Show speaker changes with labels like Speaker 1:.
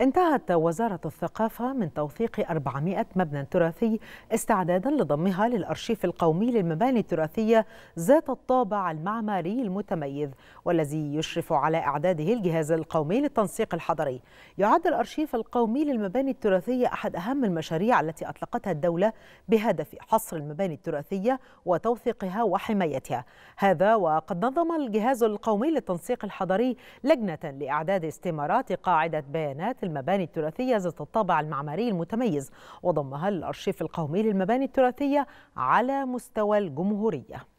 Speaker 1: انتهت وزارة الثقافة من توثيق 400 مبنى تراثي استعدادا لضمها للأرشيف القومي للمباني التراثية ذات الطابع المعماري المتميز والذي يشرف على إعداده الجهاز القومي للتنسيق الحضري يعد الأرشيف القومي للمباني التراثية أحد أهم المشاريع التي أطلقتها الدولة بهدف حصر المباني التراثية وتوثيقها وحمايتها هذا وقد نظم الجهاز القومي للتنسيق الحضري لجنة لإعداد استمارات قاعدة بيانات المباني التراثية ذات الطابع المعماري المتميز وضمها الأرشيف القومي للمباني التراثية على مستوى الجمهورية